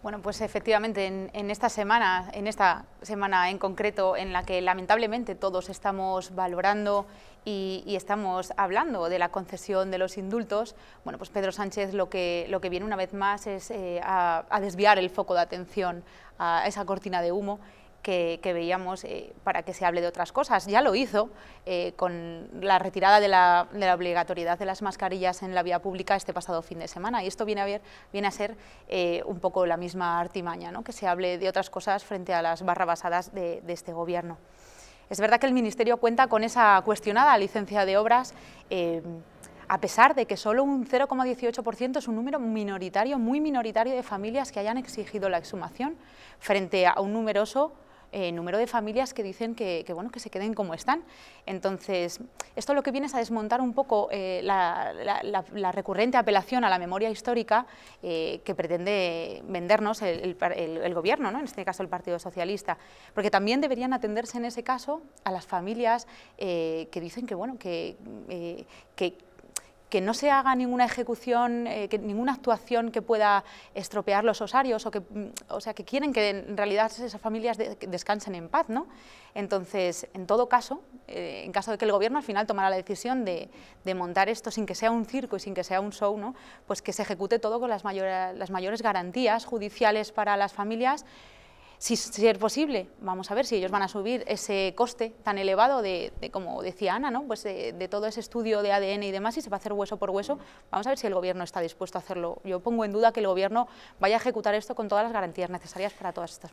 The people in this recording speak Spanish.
Bueno, pues efectivamente, en, esta semana, en esta semana en concreto, en la que lamentablemente todos estamos valorando y, estamos hablando de la concesión de los indultos, bueno, pues Pedro Sánchez lo que, lo que viene una vez más es eh, a desviar el foco de atención a esa cortina de humo que, veíamos eh, para que se hable de otras cosas. Ya lo hizo eh, con la retirada de la, obligatoriedad de las mascarillas en la vía pública este pasado fin de semana. Y esto viene a, ver, viene a ser eh, un poco la misma artimaña, ¿no? que se hable de otras cosas frente a las barrabasadas de, de este Gobierno. Es verdad que el Ministerio cuenta con esa cuestionada licencia de obras a pesar de que solo un 0,18% es un número minoritario, muy minoritario de familias que hayan exigido la exhumación, frente a un numeroso eh, número de familias que dicen que, bueno, que se queden como están. Entonces, esto lo que viene es a desmontar un poco eh, la, recurrente apelación a la memoria histórica eh, que pretende vendernos el, gobierno, en este caso el Partido Socialista, porque también deberían atenderse en ese caso a las familias que dicen que, bueno, que que no se haga ninguna ejecución, eh, que, ninguna actuación que pueda estropear los osarios, o, que, mm, o sea, que quieren que en realidad esas familias descansen en paz, ¿no? Entonces, en todo caso, eh, en caso de que el gobierno al final tomara la decisión de, montar esto sin que sea un circo y sin que sea un show, ¿no? Pues que se ejecute todo con las, las mayores garantías judiciales para las familias, si es posible, vamos a ver si ellos van a subir ese coste tan elevado de, como decía Ana, ¿no? pues de, todo ese estudio de ADN y demás, y se va a hacer hueso por hueso, vamos a ver si el gobierno está dispuesto a hacerlo. Yo pongo en duda que el gobierno vaya a ejecutar esto con todas las garantías necesarias para todas estas